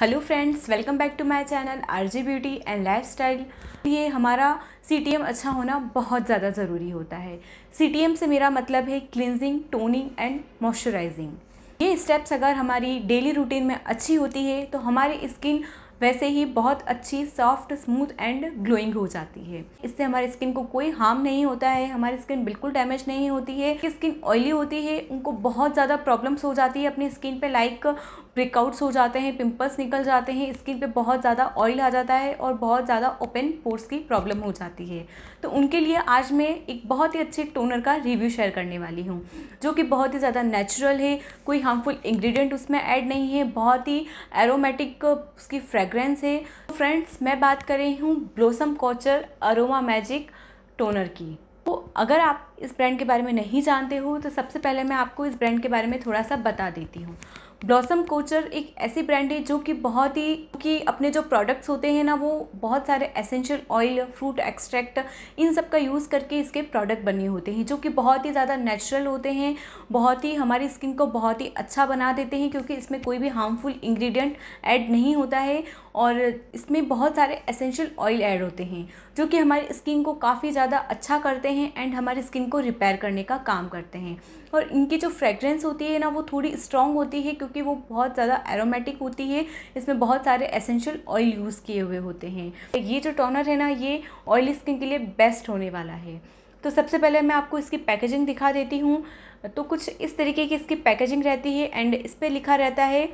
hello friends welcome back to my channel RJ beauty and lifestyle ये हमारा CTM अच्छा होना बहुत ज़्यादा ज़रूरी होता है सीटीएम से मेरा मतलब है क्लिनजिंग टोनिंग एंड मॉइस्चराइजिंग ये स्टेप्स अगर हमारी डेली रूटीन में अच्छी होती है तो हमारी स्किन वैसे ही बहुत अच्छी सॉफ्ट स्मूथ एंड ग्लोइंग हो जाती है इससे हमारी स्किन को कोई हार्म नहीं होता है हमारी स्किन बिल्कुल डैमेज नहीं होती है स्किन ऑयली होती है उनको बहुत ज़्यादा प्रॉब्लम्स हो जाती है अपनी स्किन पे लाइक ब्रेकआउट्स हो जाते हैं पिंपल्स निकल जाते हैं स्किन पे बहुत ज़्यादा ऑयल आ जाता है और बहुत ज़्यादा ओपन पोर्स की प्रॉब्लम हो जाती है तो उनके लिए आज मैं एक बहुत ही अच्छे टोनर का रिव्यू शेयर करने वाली हूँ जो कि बहुत ही ज़्यादा नेचुरल है कोई हार्मफुल इंग्रेडिएंट उसमें ऐड नहीं है बहुत ही एरोमेटिक उसकी फ्रेग्रेंस है तो फ्रेंड्स मैं बात कर रही हूँ blossom couture aroma magic toner की तो अगर आप इस ब्रांड के बारे में नहीं जानते हो तो सबसे पहले मैं आपको इस ब्रांड के बारे में थोड़ा सा बता देती हूँ ब्लॉसम कोचर एक ऐसी ब्रांड है जो कि बहुत ही कि अपने जो प्रोडक्ट्स होते हैं ना वो बहुत सारे एसेंशियल ऑयल फ्रूट एक्सट्रैक्ट इन सब का यूज़ करके इसके प्रोडक्ट बने होते हैं जो कि बहुत ही ज़्यादा नेचुरल होते हैं बहुत ही हमारी स्किन को बहुत ही अच्छा बना देते हैं क्योंकि इसमें कोई भी हार्मफुल इंग्रेडिएंट ऐड नहीं होता है और इसमें बहुत सारे एसेंशियल ऑयल ऐड होते हैं जो कि हमारी स्किन को काफ़ी ज़्यादा अच्छा करते हैं एंड हमारी स्किन को रिपेयर करने का काम करते हैं और इनकी जो फ्रेग्रेंस होती है ना वो थोड़ी स्ट्रॉन्ग होती है क्योंकि क्योंकि वो बहुत ज़्यादा एरोमेटिक होती है इसमें बहुत सारे एसेंशियल ऑयल यूज़ किए हुए होते हैं ये जो टोनर है ना ये ऑयली स्किन के लिए बेस्ट होने वाला है तो सबसे पहले मैं आपको इसकी पैकेजिंग दिखा देती हूँ तो कुछ इस तरीके की इसकी पैकेजिंग रहती है एंड इस पर लिखा रहता है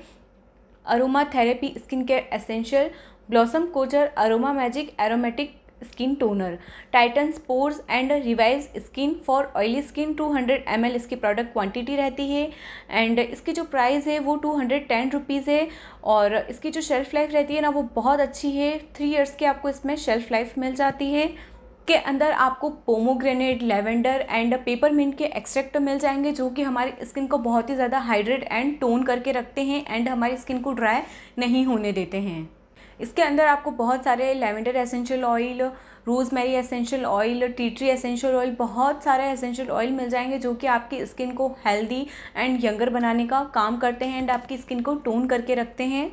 aroma therapy skin care essential blossom couture aroma magic aromatic skin toner tighten pores and revive skin for oily skin 200 L इसकी प्रोडक्ट क्वांटिटी रहती है एंड इसकी जो प्राइस है वो टू हंड्रेड टेन रुपीज़ है और इसकी जो शेल्फ़ लाइफ रहती है ना वो बहुत अच्छी है थ्री ईयर्स की आपको इसमें शेल्फ़ लाइफ मिल जाती है के अंदर आपको pomegranate lavender and pepper के एक्सट्रैक्ट मिल जाएंगे जो कि हमारी स्किन को बहुत ही ज़्यादा हाइड्रेट एंड टोन करके रखते हैं एंड हमारी स्किन को ड्राई नहीं होने देते हैं इसके अंदर आपको बहुत सारे lavender essential oil rosemary essential oil tea tree essential oil बहुत सारे एसेंशियल ऑयल मिल जाएंगे जो कि आपकी स्किन को हेल्दी एंड यंगर बनाने का काम करते हैं एंड आपकी स्किन को टोन करके रखते हैं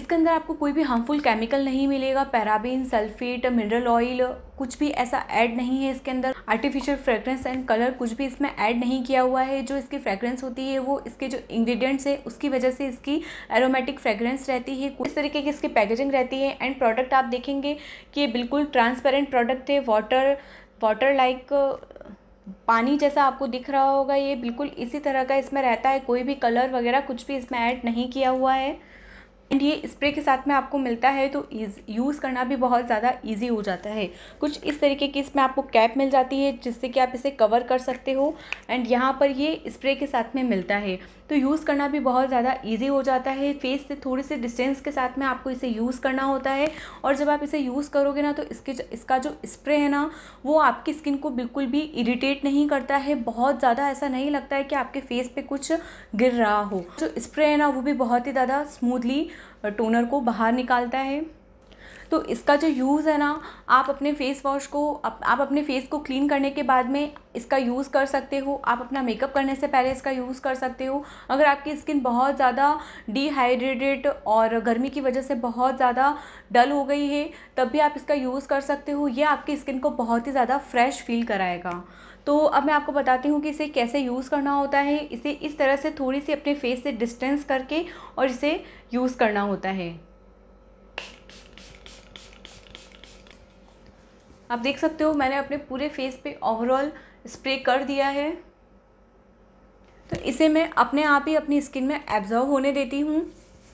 इसके अंदर आपको कोई भी हार्मफुल केमिकल नहीं मिलेगा पैराबीन सल्फेट मिनरल ऑयल कुछ भी ऐसा ऐड नहीं है इसके अंदर आर्टिफिशियल फ्रेग्रेंस एंड कलर कुछ भी इसमें ऐड नहीं किया हुआ है जो इसकी फ्रेग्रेंस होती है वो इसके जो इंग्रेडिएंट्स है उसकी वजह से इसकी एरोमेटिक फ्रेग्रेंस रहती है इस तरीके की इसकी पैकेजिंग रहती है एंड प्रोडक्ट आप देखेंगे कि बिल्कुल ट्रांसपेरेंट प्रोडक्ट है वाटर वाटर लाइक पानी जैसा आपको दिख रहा होगा ये बिल्कुल इसी तरह का इसमें रहता है कोई भी कलर वगैरह कुछ भी इसमें ऐड नहीं किया हुआ है एंड ये स्प्रे के साथ में आपको मिलता है तो यूज़ करना भी बहुत ज़्यादा ईजी हो जाता है कुछ इस तरीके की इसमें आपको कैप मिल जाती है जिससे कि आप इसे कवर कर सकते हो एंड यहाँ पर ये स्प्रे के साथ में मिलता है तो यूज़ करना भी बहुत ज़्यादा ईजी हो जाता है फेस से थोड़े से डिस्टेंस के साथ में आपको इसे यूज़ करना होता है और जब आप इसे यूज़ करोगे ना तो इसके इसका जो स्प्रे है ना वो आपकी स्किन को बिल्कुल भी इरीटेट नहीं करता है बहुत ज़्यादा ऐसा नहीं लगता है कि आपके फेस पर कुछ गिर रहा हो जो स्प्रे है ना वो भी बहुत ही ज़्यादा स्मूथली टोनर को बाहर निकालता है तो इसका जो यूज़ है ना आप अपने फेस वॉश को आप, अपने फेस को क्लीन करने के बाद में इसका यूज़ कर सकते हो आप अपना मेकअप करने से पहले इसका यूज़ कर सकते हो अगर आपकी स्किन बहुत ज़्यादा डिहाइड्रेटेड और गर्मी की वजह से बहुत ज़्यादा डल हो गई है तब भी आप इसका यूज़ कर सकते हो यह आपकी स्किन को बहुत ही ज़्यादा फ्रेश फील कराएगा तो अब मैं आपको बताती हूँ कि इसे कैसे यूज़ करना होता है इसे इस तरह से थोड़ी सी अपने फेस से डिस्टेंस करके और इसे यूज़ करना होता है आप देख सकते हो मैंने अपने पूरे फेस पे ओवरऑल स्प्रे कर दिया है तो इसे मैं अपने आप ही अपनी स्किन में एब्जॉर्व होने देती हूँ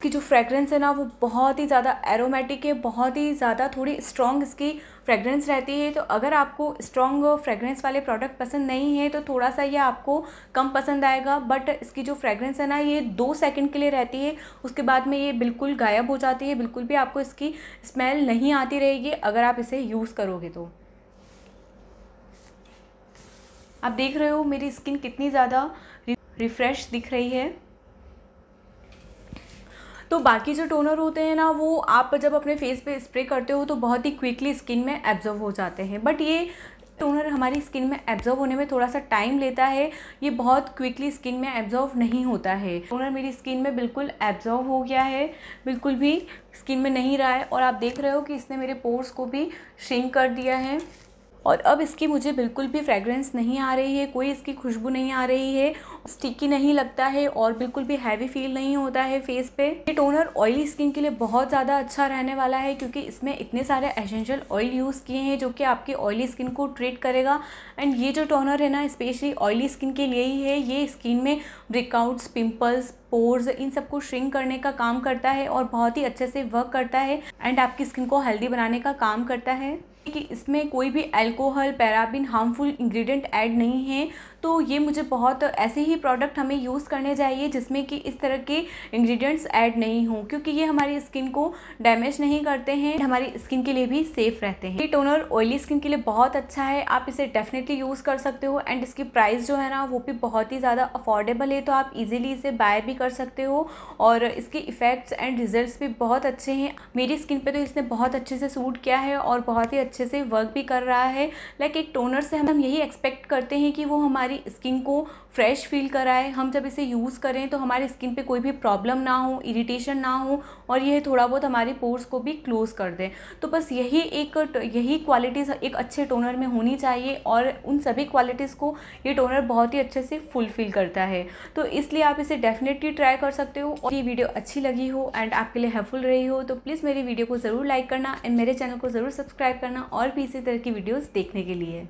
इसकी जो फ्रेगरेंस है ना वो बहुत ही ज़्यादा एरोमेटिक है बहुत ही ज़्यादा थोड़ी स्ट्रॉन्ग इसकी फ्रेगरेंस रहती है तो अगर आपको स्ट्रॉन्ग फ्रेगरेंस वाले प्रोडक्ट पसंद नहीं है तो थोड़ा सा ये आपको कम पसंद आएगा बट इसकी जो फ्रेगरेंस है ना ये दो सेकंड के लिए रहती है उसके बाद में ये बिल्कुल गायब हो जाती है बिल्कुल भी आपको इसकी स्मेल नहीं आती रहेगी अगर आप इसे यूज़ करोगे तो आप देख रहे हो मेरी स्किन कितनी ज़्यादा रिफ्रेश दिख रही है तो बाकी जो टोनर होते हैं ना वो आप जब अपने फेस पे स्प्रे करते हो तो बहुत ही क्विकली स्किन में एब्जर्व हो जाते हैं बट ये टोनर हमारी स्किन में एब्जॉर्व होने में थोड़ा सा टाइम लेता है ये बहुत क्विकली स्किन में एब्जॉर्व नहीं होता है टोनर मेरी स्किन में बिल्कुल एब्जॉर्व हो गया है बिल्कुल भी स्किन में नहीं रहा है और आप देख रहे हो कि इसने मेरे पोर्स को भी श्रिंक कर दिया है और अब इसकी मुझे बिल्कुल भी फ्रेगरेंस नहीं आ रही है कोई इसकी खुशबू नहीं आ रही है स्टिकी नहीं लगता है और बिल्कुल भी हैवी फील नहीं होता है फेस पे ये टोनर ऑयली स्किन के लिए बहुत ज़्यादा अच्छा रहने वाला है क्योंकि इसमें इतने सारे एसेंशियल ऑयल यूज़ किए हैं जो कि आपकी ऑयली स्किन को ट्रीट करेगा एंड ये जो टोनर है ना स्पेशली ऑयली स्किन के लिए ही है ये स्किन में ब्रेकआउट्स पिम्पल्स पोर्स इन सबको श्रिंक करने का काम करता है और बहुत ही अच्छे से वर्क करता है एंड आपकी स्किन को हेल्दी बनाने का काम करता है कि इसमें कोई भी alcohol paraben harmful ingredient add नहीं है तो ये मुझे बहुत ऐसे ही प्रोडक्ट हमें यूज़ करने चाहिए जिसमें कि इस तरह के इंग्रेडिएंट्स ऐड नहीं हों क्योंकि ये हमारी स्किन को डैमेज नहीं करते हैं हमारी स्किन के लिए भी सेफ रहते हैं ये टोनर ऑयली स्किन के लिए बहुत अच्छा है आप इसे डेफिनेटली यूज़ कर सकते हो एंड इसकी प्राइस जो है ना वो भी बहुत ही ज़्यादा अफोर्डेबल है तो आप ईजिली इसे बाय भी कर सकते हो और इसके इफ़ेक्ट्स एंड रिजल्ट भी बहुत अच्छे हैं मेरी स्किन पर तो इसने बहुत अच्छे से सूट किया है और बहुत ही अच्छे से वर्क भी कर रहा है लाइक like एक टोनर से हम यही एक्सपेक्ट करते हैं कि वो हमारी स्किन को फ्रेश फील कराए हम जब इसे यूज़ करें तो हमारी स्किन पे कोई भी प्रॉब्लम ना हो इरिटेशन ना हो और यह थोड़ा बहुत हमारे पोर्स को भी क्लोज़ कर दें तो बस यही एक यही क्वालिटीज़ एक अच्छे टोनर में होनी चाहिए और उन सभी क्वालिटीज़ को ये टोनर बहुत ही अच्छे से फुलफ़िल करता है तो इसलिए आप इसे डेफिनेटली ट्राई कर सकते हो और ये वीडियो अच्छी लगी हो एंड आपके लिए हेल्पफुल रही हो तो प्लीज़ मेरी वीडियो को ज़रूर लाइक करना एंड मेरे चैनल को ज़रूर सब्सक्राइब करना और भी इसी तरह की वीडियोज़ देखने के लिए